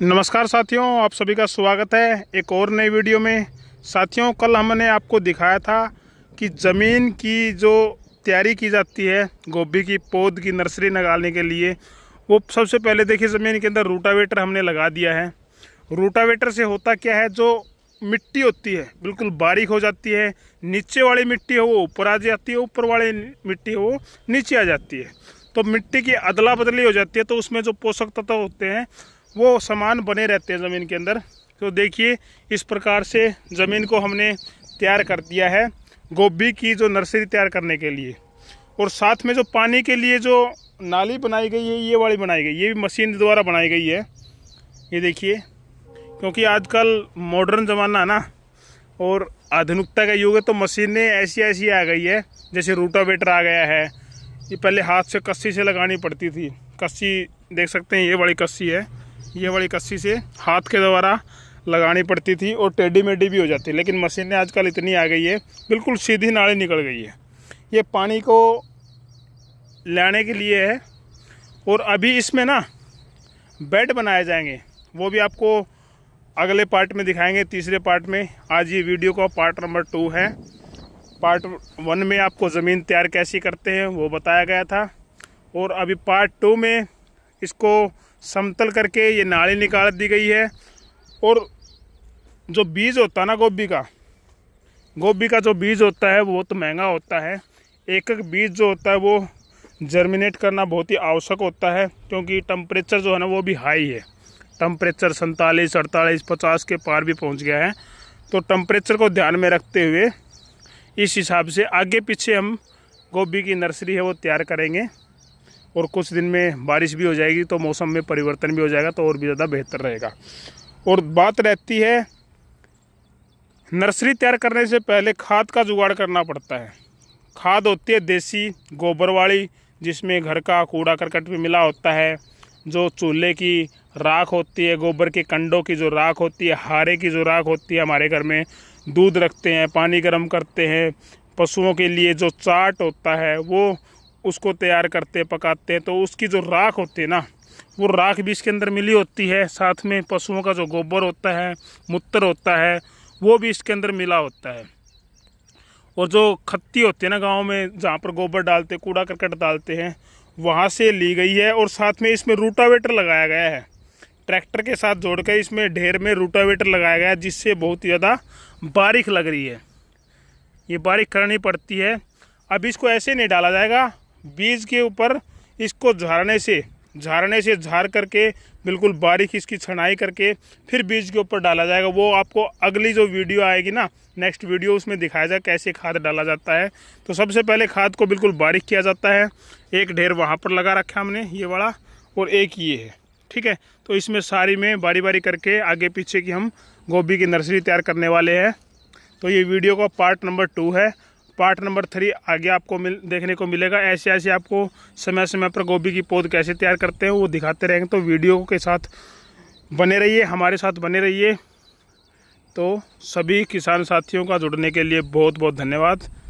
नमस्कार साथियों आप सभी का स्वागत है एक और नई वीडियो में साथियों कल हमने आपको दिखाया था कि ज़मीन की जो तैयारी की जाती है गोभी की पौध की नर्सरी लगाने के लिए वो सबसे पहले देखिए ज़मीन के अंदर रूटावेटर हमने लगा दिया है रूटावेटर से होता क्या है जो मिट्टी होती है बिल्कुल बारीक हो जाती है नीचे वाली मिट्टी हो वो ऊपर आ जाती है ऊपर वाली मिट्टी हो वो नीचे आ जाती है तो मिट्टी की अदला बदली हो जाती है तो उसमें जो पोषक तत्व होते हैं वो समान बने रहते हैं ज़मीन के अंदर तो देखिए इस प्रकार से ज़मीन को हमने तैयार कर दिया है गोभी की जो नर्सरी तैयार करने के लिए और साथ में जो पानी के लिए जो नाली बनाई गई है ये वाली बनाई गई ये भी मशीन द्वारा बनाई गई है ये देखिए क्योंकि आजकल मॉडर्न ज़माना है ना और आधुनिकता का युग है तो मशीनें ऐसी ऐसी आ गई है जैसे रूटावेटर आ गया है ये पहले हाथ से कस्सी से लगानी पड़ती थी कस्सी देख सकते हैं ये बड़ी कस्सी है ये वाली कस्सी से हाथ के द्वारा लगानी पड़ती थी और टेढ़ी मेढ़ी भी हो जाती लेकिन मशीनें आजकल इतनी आ गई है बिल्कुल सीधी नाली निकल गई है ये पानी को लाने के लिए है और अभी इसमें ना बेड बनाए जाएंगे वो भी आपको अगले पार्ट में दिखाएंगे तीसरे पार्ट में आज ये वीडियो का पार्ट नंबर टू है पार्ट वन में आपको ज़मीन तैयार कैसी करते हैं वो बताया गया था और अभी पार्ट टू में इसको समतल करके ये नाली निकाल दी गई है और जो बीज होता है ना गोभी का गोभी का जो बीज होता है वो बहुत महंगा होता है एक एक बीज जो होता है वो जर्मिनेट करना बहुत ही आवश्यक होता है क्योंकि टम्परेचर जो है ना वो भी हाई है टम्परेचर सैंतालीस अड़तालीस पचास के पार भी पहुंच गया है तो टम्परेचर को ध्यान में रखते हुए इस हिसाब से आगे पीछे हम गोभी की नर्सरी है वो तैयार करेंगे और कुछ दिन में बारिश भी हो जाएगी तो मौसम में परिवर्तन भी हो जाएगा तो और भी ज़्यादा बेहतर रहेगा और बात रहती है नर्सरी तैयार करने से पहले खाद का जुगाड़ करना पड़ता है खाद होती है देसी गोबर वाली जिसमें घर का कूड़ा करकट भी मिला होता है जो चूल्हे की राख होती है गोबर के कंडों की जो राख होती है हारे की जो राख होती है हमारे घर में दूध रखते हैं पानी गर्म करते हैं पशुओं के लिए जो चाट होता है वो उसको तैयार करते पकाते हैं तो उसकी जो राख होती है ना वो राख भी इसके अंदर मिली होती है साथ में पशुओं का जो गोबर होता है मूत्र होता है वो भी इसके अंदर मिला होता है और जो खत्ती होती है ना गांव में जहाँ पर गोबर डालते कूड़ा करकट डालते हैं वहाँ से ली गई है और साथ में इसमें रूटावेटर लगाया गया है ट्रैक्टर के साथ जोड़कर इसमें ढेर में रूटावेटर लगाया गया है जिससे बहुत ज़्यादा बारिश लग रही है ये बारिश करनी पड़ती है अब इसको ऐसे नहीं डाला जाएगा बीज के ऊपर इसको झाड़ने से झाड़ने से झाड़ करके बिल्कुल बारीक इसकी छनाई करके फिर बीज के ऊपर डाला जाएगा वो आपको अगली जो वीडियो आएगी ना नेक्स्ट वीडियो उसमें दिखाया जाए कैसे खाद डाला जाता है तो सबसे पहले खाद को बिल्कुल बारीक किया जाता है एक ढेर वहाँ पर लगा रखा हमने ये वाला और एक ये है ठीक है तो इसमें सारी में बारी बारी करके आगे पीछे की हम गोभी की नर्सरी तैयार करने वाले हैं तो ये वीडियो का पार्ट नंबर टू है पार्ट नंबर थ्री आगे आपको मिल देखने को मिलेगा ऐसे ऐसे आपको समय समय पर गोभी की पौध कैसे तैयार करते हैं वो दिखाते रहेंगे तो वीडियो के साथ बने रहिए हमारे साथ बने रहिए तो सभी किसान साथियों का जुड़ने के लिए बहुत बहुत धन्यवाद